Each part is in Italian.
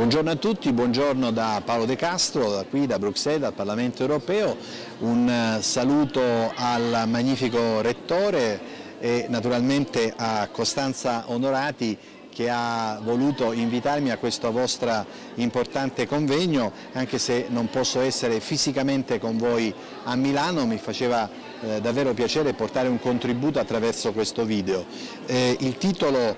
Buongiorno a tutti, buongiorno da Paolo De Castro, da qui da Bruxelles, dal Parlamento europeo, un eh, saluto al magnifico Rettore e naturalmente a Costanza Onorati che ha voluto invitarmi a questo vostro importante convegno, anche se non posso essere fisicamente con voi a Milano, mi faceva eh, davvero piacere portare un contributo attraverso questo video. Eh, il titolo, eh,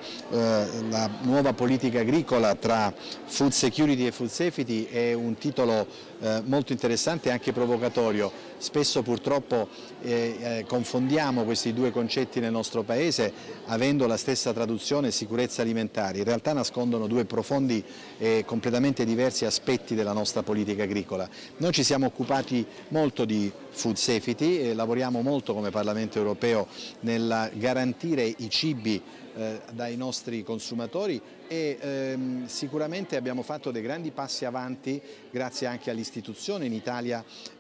la nuova politica agricola tra food security e food safety è un titolo eh, molto interessante e anche provocatorio. Spesso purtroppo eh, eh, confondiamo questi due concetti nel nostro paese avendo la stessa traduzione sicurezza alimentare. In realtà nascondono due profondi e completamente diversi aspetti della nostra politica agricola. Noi ci siamo occupati molto di food safety, lavoriamo lavoriamo molto come Parlamento europeo nel garantire i cibi eh, dai nostri consumatori e ehm, sicuramente abbiamo fatto dei grandi passi avanti grazie anche all'istituzione in,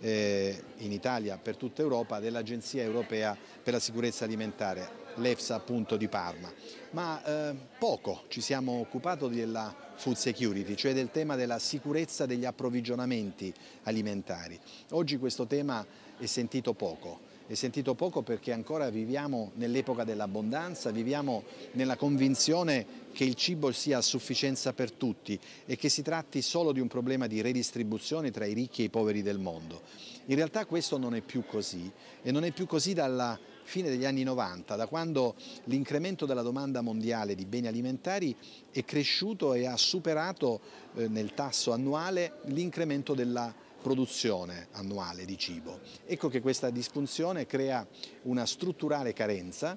eh, in Italia, per tutta Europa, dell'Agenzia Europea per la Sicurezza Alimentare, l'EFSA appunto di Parma. Ma eh, poco ci siamo occupati della food security, cioè del tema della sicurezza degli approvvigionamenti alimentari. Oggi questo tema è sentito poco è sentito poco perché ancora viviamo nell'epoca dell'abbondanza, viviamo nella convinzione che il cibo sia a sufficienza per tutti e che si tratti solo di un problema di redistribuzione tra i ricchi e i poveri del mondo. In realtà questo non è più così e non è più così dalla fine degli anni 90, da quando l'incremento della domanda mondiale di beni alimentari è cresciuto e ha superato eh, nel tasso annuale l'incremento della produzione annuale di cibo. Ecco che questa disfunzione crea una strutturale carenza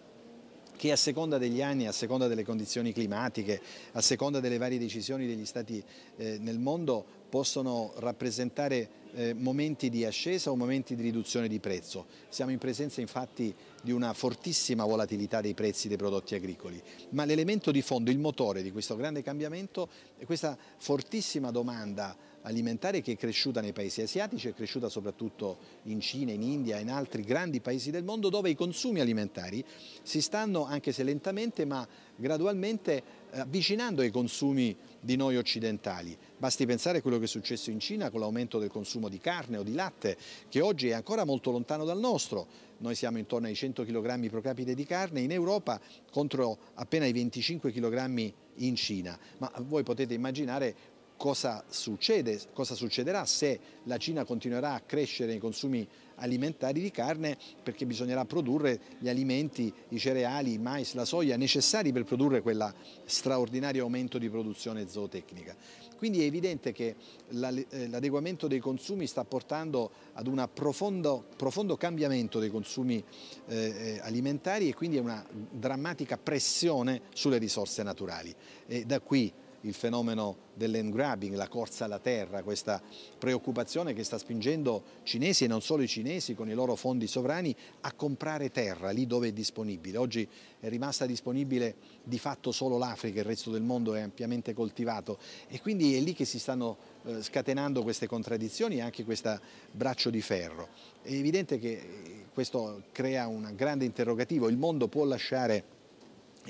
che a seconda degli anni, a seconda delle condizioni climatiche, a seconda delle varie decisioni degli stati eh, nel mondo possono rappresentare eh, momenti di ascesa o momenti di riduzione di prezzo. Siamo in presenza infatti di una fortissima volatilità dei prezzi dei prodotti agricoli, ma l'elemento di fondo, il motore di questo grande cambiamento è questa fortissima domanda alimentare che è cresciuta nei paesi asiatici, è cresciuta soprattutto in Cina, in India, in altri grandi paesi del mondo dove i consumi alimentari si stanno, anche se lentamente, ma gradualmente eh, avvicinando ai consumi di noi occidentali. Basti pensare a quello che è successo in Cina con l'aumento del consumo di carne o di latte, che oggi è ancora molto lontano dal nostro. Noi siamo intorno ai 100 kg pro capite di carne in Europa contro appena i 25 kg in Cina. Ma voi potete immaginare cosa succede, cosa succederà se la Cina continuerà a crescere nei consumi alimentari di carne perché bisognerà produrre gli alimenti, i cereali, il mais, la soia necessari per produrre quel straordinario aumento di produzione zootecnica. Quindi è evidente che eh, l'adeguamento dei consumi sta portando ad un profondo, profondo, cambiamento dei consumi eh, eh, alimentari e quindi a una drammatica pressione sulle risorse naturali. E da qui il fenomeno land grabbing, la corsa alla terra, questa preoccupazione che sta spingendo cinesi e non solo i cinesi con i loro fondi sovrani a comprare terra lì dove è disponibile. Oggi è rimasta disponibile di fatto solo l'Africa, il resto del mondo è ampiamente coltivato e quindi è lì che si stanno eh, scatenando queste contraddizioni e anche questo braccio di ferro. È evidente che questo crea un grande interrogativo, il mondo può lasciare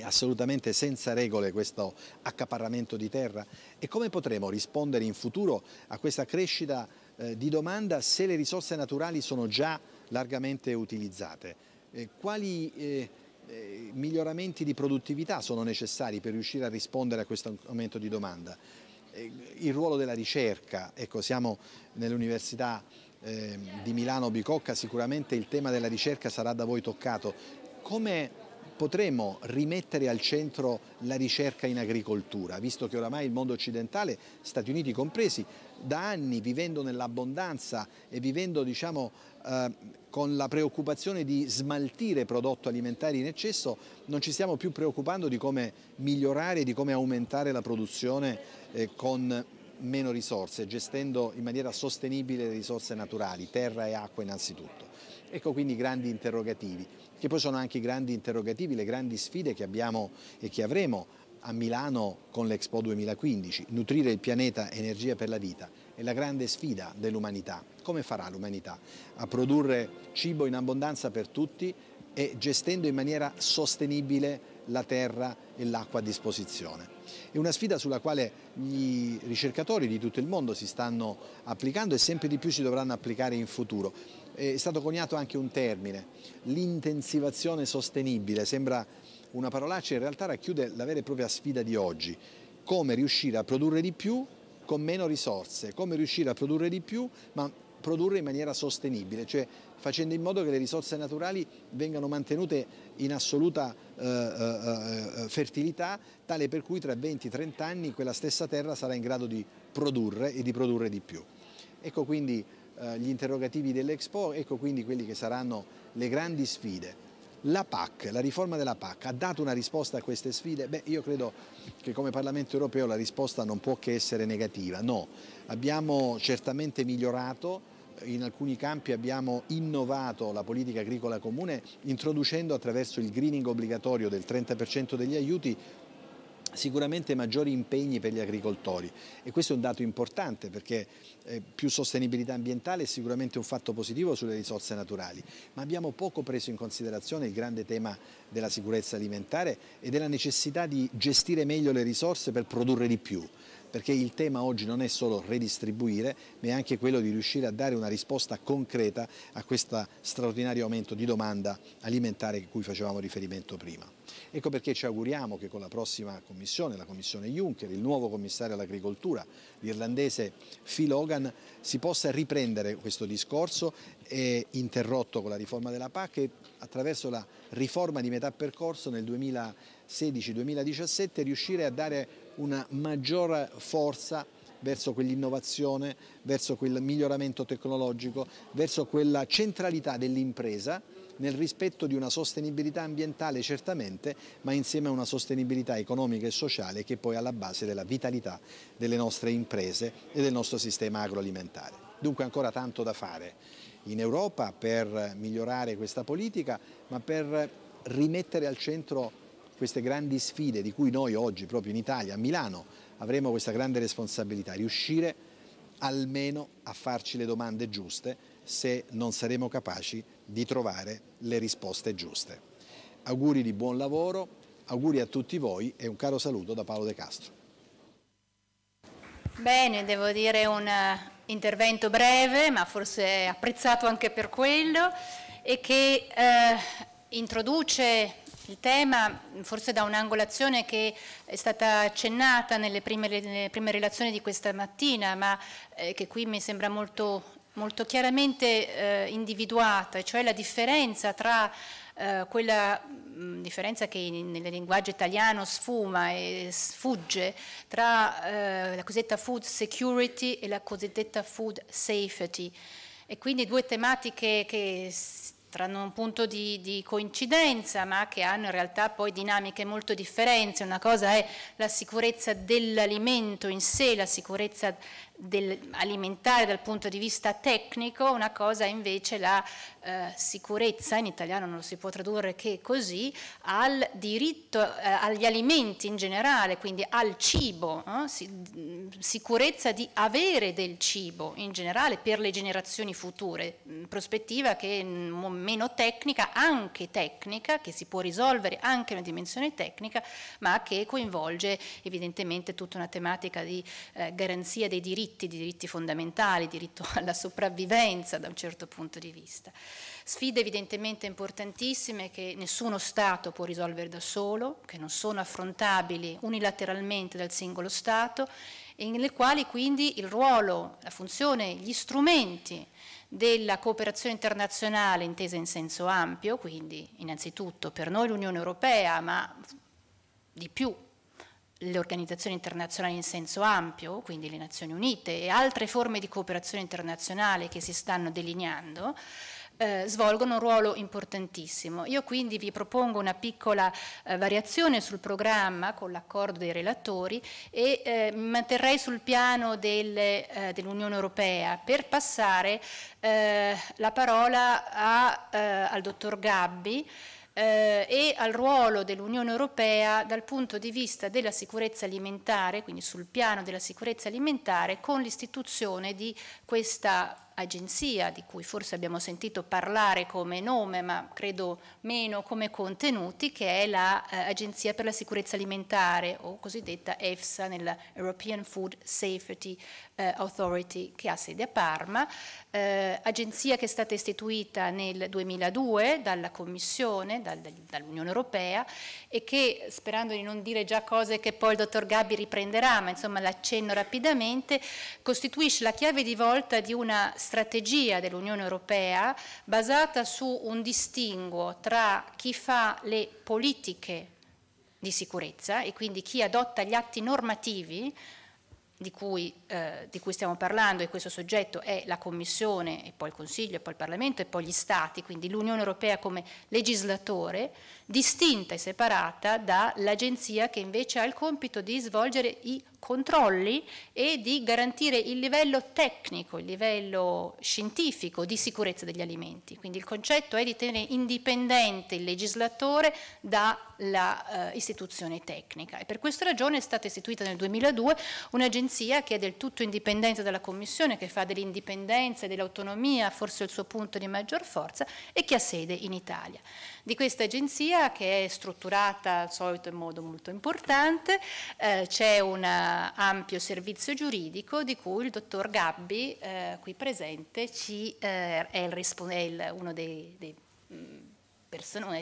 assolutamente senza regole questo accaparramento di terra e come potremo rispondere in futuro a questa crescita eh, di domanda se le risorse naturali sono già largamente utilizzate? Eh, quali eh, miglioramenti di produttività sono necessari per riuscire a rispondere a questo aumento di domanda? il ruolo della ricerca, ecco, siamo nell'Università ehm, di Milano Bicocca, sicuramente il tema della ricerca sarà da voi toccato. Come potremo rimettere al centro la ricerca in agricoltura, visto che oramai il mondo occidentale, Stati Uniti compresi, da anni vivendo nell'abbondanza e vivendo diciamo, eh, con la preoccupazione di smaltire prodotto alimentare in eccesso, non ci stiamo più preoccupando di come migliorare, di come aumentare la produzione eh, con meno risorse, gestendo in maniera sostenibile le risorse naturali, terra e acqua innanzitutto. Ecco quindi i grandi interrogativi, che poi sono anche i grandi interrogativi, le grandi sfide che abbiamo e che avremo a Milano con l'Expo 2015, nutrire il pianeta energia per la vita, è la grande sfida dell'umanità. Come farà l'umanità a produrre cibo in abbondanza per tutti e gestendo in maniera sostenibile la terra e l'acqua a disposizione. È una sfida sulla quale gli ricercatori di tutto il mondo si stanno applicando e sempre di più si dovranno applicare in futuro. È stato coniato anche un termine, l'intensivazione sostenibile, sembra una parolaccia, in realtà racchiude la vera e propria sfida di oggi, come riuscire a produrre di più con meno risorse, come riuscire a produrre di più ma produrre in maniera sostenibile, cioè facendo in modo che le risorse naturali vengano mantenute in assoluta eh, eh, eh fertilità, tale per cui tra 20-30 anni quella stessa terra sarà in grado di produrre e di produrre di più. Ecco quindi eh, gli interrogativi dell'Expo, ecco quindi quelli che saranno le grandi sfide. La PAC, la riforma della PAC, ha dato una risposta a queste sfide? Beh, io credo che come Parlamento europeo la risposta non può che essere negativa, no. Abbiamo certamente migliorato in alcuni campi abbiamo innovato la politica agricola comune introducendo attraverso il greening obbligatorio del 30% degli aiuti sicuramente maggiori impegni per gli agricoltori e questo è un dato importante perché eh, più sostenibilità ambientale è sicuramente un fatto positivo sulle risorse naturali, ma abbiamo poco preso in considerazione il grande tema della sicurezza alimentare e della necessità di gestire meglio le risorse per produrre di più perché il tema oggi non è solo redistribuire, ma è anche quello di riuscire a dare una risposta concreta a questo straordinario aumento di domanda alimentare a cui facevamo riferimento prima. Ecco perché ci auguriamo che con la prossima commissione, la commissione Juncker, il nuovo commissario all'agricoltura, l'irlandese Phil Hogan, si possa riprendere questo discorso interrotto con la riforma della PAC e attraverso la riforma di metà percorso nel 2016-2017 riuscire a dare una maggiore forza verso quell'innovazione, verso quel miglioramento tecnologico, verso quella centralità dell'impresa nel rispetto di una sostenibilità ambientale certamente, ma insieme a una sostenibilità economica e sociale che è poi è alla base della vitalità delle nostre imprese e del nostro sistema agroalimentare. Dunque ancora tanto da fare in Europa per migliorare questa politica, ma per rimettere al centro queste grandi sfide di cui noi oggi proprio in Italia, a Milano, avremo questa grande responsabilità, riuscire almeno a farci le domande giuste se non saremo capaci di trovare le risposte giuste. Auguri di buon lavoro, auguri a tutti voi e un caro saluto da Paolo De Castro. Bene, devo dire un eh, intervento breve, ma forse apprezzato anche per quello, e che eh, introduce il tema, forse da un'angolazione che è stata accennata nelle prime, nelle prime, relazioni di questa mattina, ma eh, che qui mi sembra molto, molto chiaramente eh, individuata, cioè la differenza tra eh, quella mh, differenza che in, nel linguaggio italiano sfuma e sfugge tra eh, la cosiddetta food security e la cosiddetta food safety. E quindi due tematiche che saranno un punto di, di, coincidenza ma che hanno in realtà poi dinamiche molto differenti, una cosa è la sicurezza dell'alimento in sé, la sicurezza del, alimentare dal punto di vista tecnico, una cosa invece la eh, sicurezza, in italiano non lo si può tradurre che così, al diritto eh, agli alimenti in generale, quindi al cibo, eh, si, sicurezza di avere del cibo in generale per le generazioni future, prospettiva che è meno tecnica, anche tecnica, che si può risolvere anche in una dimensione tecnica, ma che coinvolge evidentemente tutta una tematica di eh, garanzia dei diritti diritti, di diritti fondamentali, diritto alla sopravvivenza da un certo punto di vista. Sfide evidentemente importantissime che nessuno Stato può risolvere da solo, che non sono affrontabili unilateralmente dal singolo Stato e nelle quali quindi il ruolo, la funzione, gli strumenti della cooperazione internazionale intesa in senso ampio, quindi innanzitutto per noi l'Unione Europea, ma di più le organizzazioni internazionali in senso ampio, quindi le Nazioni Unite e altre forme di cooperazione internazionale che si stanno delineando, eh, svolgono un ruolo importantissimo. Io quindi vi propongo una piccola eh, variazione sul programma con l'accordo dei relatori e eh, mi manterrei sul piano del, eh, dell'Unione Europea per passare eh, la parola a, eh, al dottor Gabbi eh, e al ruolo dell'Unione Europea dal punto di vista della sicurezza alimentare, quindi sul piano della sicurezza alimentare, con l'istituzione di questa agenzia di cui forse abbiamo sentito parlare come nome, ma credo meno come contenuti, che è l'Agenzia la, eh, per la sicurezza alimentare o cosiddetta EFSA nella European Food Safety eh, Authority che ha sede a Parma, eh, agenzia che è stata istituita nel 2002 dalla Commissione, dal, dall'Unione Europea e che, sperando di non dire già cose che poi il dottor Gabbi riprenderà, ma insomma l'accenno rapidamente, costituisce la chiave di volta di una strategia dell'Unione Europea basata su un distinguo tra chi fa le politiche di sicurezza e quindi chi adotta gli atti normativi di cui, eh, di cui, stiamo parlando e questo soggetto è la Commissione e poi il Consiglio e poi il Parlamento e poi gli Stati, quindi l'Unione Europea come legislatore, distinta e separata dall'agenzia che invece ha il compito di svolgere i controlli e di garantire il livello tecnico, il livello scientifico di sicurezza degli alimenti. Quindi il concetto è di tenere indipendente il legislatore dall'istituzione eh, tecnica e per questa ragione è stata istituita nel 2002 un'agenzia che è del tutto indipendente dalla Commissione, che fa dell'indipendenza e dell'autonomia forse il suo punto di maggior forza e che ha sede in Italia. Di questa agenzia che è strutturata al solito in modo molto importante eh, c'è una ampio servizio giuridico di cui il dottor Gabbi, eh, qui presente, ci, eh, è, il, è il, uno dei, dei mm,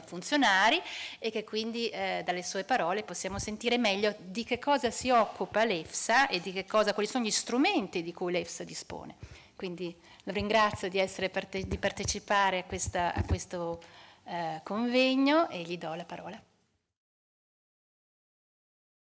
funzionari e che quindi eh, dalle sue parole possiamo sentire meglio di che cosa si occupa l'EFSA e cosa, quali sono gli strumenti di cui l'EFSA dispone. Quindi lo ringrazio di, parte, di partecipare a, questa, a questo eh, convegno e gli do la parola.